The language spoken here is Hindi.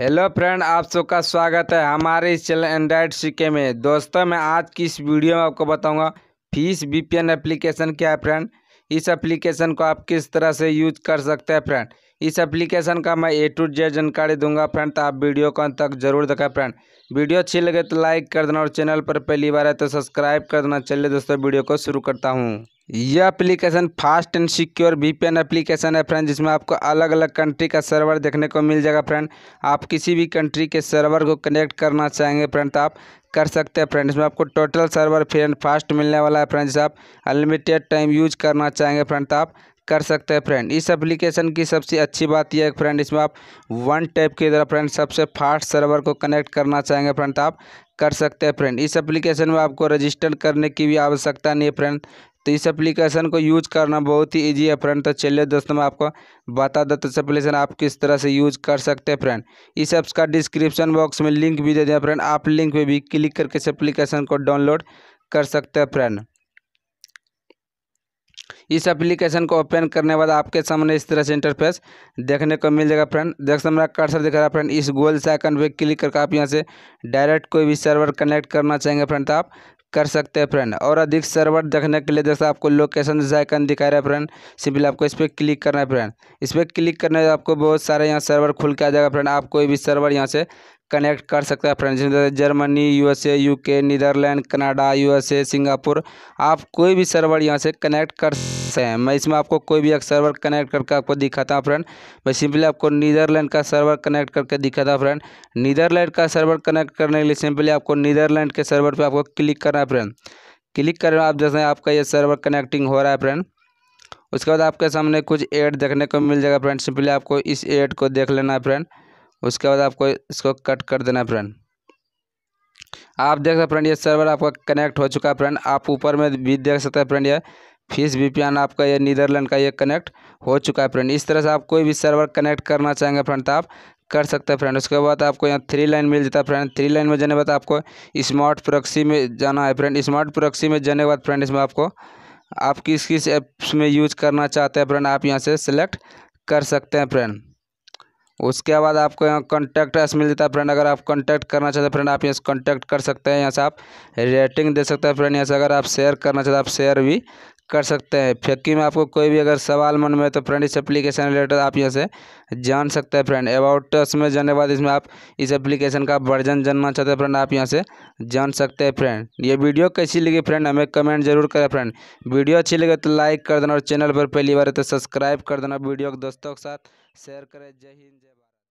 हेलो फ्रेंड आप सबका स्वागत है हमारे इस चैनल एंड्राइड सीके में दोस्तों मैं आज की इस वीडियो में आपको बताऊंगा फीस वीपीएन एप्लीकेशन क्या है फ्रेंड इस एप्लीकेशन को आप किस तरह से यूज कर सकते हैं फ्रेंड इस एप्लीकेशन का मैं ए टू जेड जानकारी दूंगा फ्रेंड तो आप वीडियो को अंत तक जरूर देखें फ्रेंड वीडियो अच्छी लगे तो लाइक कर देना और चैनल पर पहली बार है तो सब्सक्राइब कर देना चलिए दोस्तों वीडियो को शुरू करता हूँ यह application fast and secure VPN application है फ्रेंड जिसमें आपको अलग अलग कंट्री का सर्वर देखने को मिल जाएगा फ्रेंड आप किसी भी कंट्री के सर्वर को कनेक्ट करना चाहेंगे फ्रेंड तो आप कर सकते हैं फ्रेंड इसमें आपको total server free and fast मिलने वाला है फ्रेंड जिस आप अनलिमिटेड टाइम यूज करना चाहेंगे फ्रेंड तो आप कर सकते हैं फ्रेंड इस एप्लीकेशन की सबसे अच्छी बात यह है फ्रेंड इसमें आप वन टैप के द्वारा फ्रेंड सबसे फास्ट सर्वर को कनेक्ट करना चाहेंगे फ्रेंड तो आप कर सकते हैं फ्रेंड इस एप्लीकेशन में आपको रजिस्टर करने की भी आवश्यकता नहीं है फ्रेंड तो इस एप्लीकेशन को यूज करना बहुत ही इजी है फ्रेंड तो चलिए दोस्तों मैं आपको बता देता तो इस एप्लीकेशन आप किस तरह से यूज कर सकते हैं फ्रेंड इस ऐप्स का डिस्क्रिप्शन बॉक्स में लिंक भी दे दें फ्रेंड आप लिंक पर भी क्लिक करके इस एप्लीकेशन को डाउनलोड कर सकते हैं फ्रेंड इस एप्लीकेशन को ओपन करने बाद आपके सामने इस तरह से इंटरफेस देखने को मिल जाएगा फ्रेंड देख सकते हमारा कर्सर दिख रहा है फ्रेंड इस गोल से आइकन पर क्लिक करके आप यहाँ से डायरेक्ट कोई भी सर्वर कनेक्ट करना चाहेंगे फ्रेंड तो आप कर सकते हैं फ्रेंड और अधिक सर्वर देखने के लिए जैसे आपको लोकेशन जैसे आइकन दिखा रहा है फ्रेंड सिंपली आपको इस पर क्लिक करना है फ्रेंड इस पर क्लिक करने आपको बहुत सारे यहाँ सर्वर खुल के आ जाएगा फ्रेंड आप कोई भी सर्वर यहाँ से कनेक्ट कर सकता है friends Germany USA UK Netherland Canada USA Singapore आप कोई भी सर्वर यहाँ से कनेक्ट कर सकते हैं मैं इसमें आपको कोई भी एक सर्वर कनेक्ट करके आपको दिखाता हूँ फ्रेंड मैं सिंपली आपको नीदरलैंड का सर्वर कनेक्ट करके दिखाता हूँ फ्रेंड नीदरलैंड का सर्वर कनेक्ट करने के लिए सिंपली आपको नीदरलैंड के सर्वर पर आपको क्लिक करना है फ्रेंड क्लिक कर आप जैसे आपका ये सर्वर कनेक्टिंग हो रहा है फ्रेंड उसके बाद आपके सामने कुछ एड देखने को मिल जाएगा फ्रेंड सिंपली आपको इस एड को देख लेना है फ्रेंड उसके बाद आपको इसको कट कर देना है फ्रेंड आप देख सकते फ्रेंड ये सर्वर आपका कनेक्ट हो चुका है फ्रेंड आप ऊपर में भी देख सकते हैं फ्रेंड ये फीस वीपीएन आपका ये नीदरलैंड का ये कनेक्ट हो चुका है फ्रेंड इस तरह से आप कोई भी सर्वर कनेक्ट करना चाहेंगे फ्रेंड तो आप कर सकते हैं फ्रेंड उसके बाद आपको यहाँ थ्री लाइन मिल जाता है फ्रेंड थ्री लाइन में जाने के बाद आपको स्मार्ट प्रोक्सी में जाना है फ्रेंड स्मार्ट प्रोक्सी में जाने के बाद फ्रेंड इसमें आपको आप किस किस एप्स में यूज करना चाहते हैं फ्रेंड आप यहाँ से सिलेक्ट कर सकते हैं फ्रेंड उसके बाद आपको यहाँ कॉन्टैक्ट एस मिल जाता है फ्रेंड अगर आप कॉन्टैक्ट करना चाहते हैं फ्रेंड आप यहाँ से कॉन्टैक्ट कर सकते हैं यहाँ से आप रेटिंग दे सकते हैं फ्रेंड यहाँ से अगर आप शेयर करना चाहते हैं आप शेयर भी कर सकते हैं फेक्की में आपको कोई भी अगर सवाल मन में तो फ्रेंड इस एप्लीकेशन रिलेटेड आप यहाँ से जान सकते हैं फ्रेंड अबाउट में जाने के बाद इसमें आप इस एप्लीकेशन का वर्जन जानना चाहते हैं फ्रेंड आप यहाँ से जान सकते हैं फ्रेंड ये वीडियो कैसी लगी फ्रेंड हमें कमेंट जरूर करें फ्रेंड वीडियो अच्छी लगे तो लाइक कर देना और चैनल पर पहली बार तो सब्सक्राइब कर देना वीडियो दोस्तों के साथ शेयर करें जय हिंद जय भारत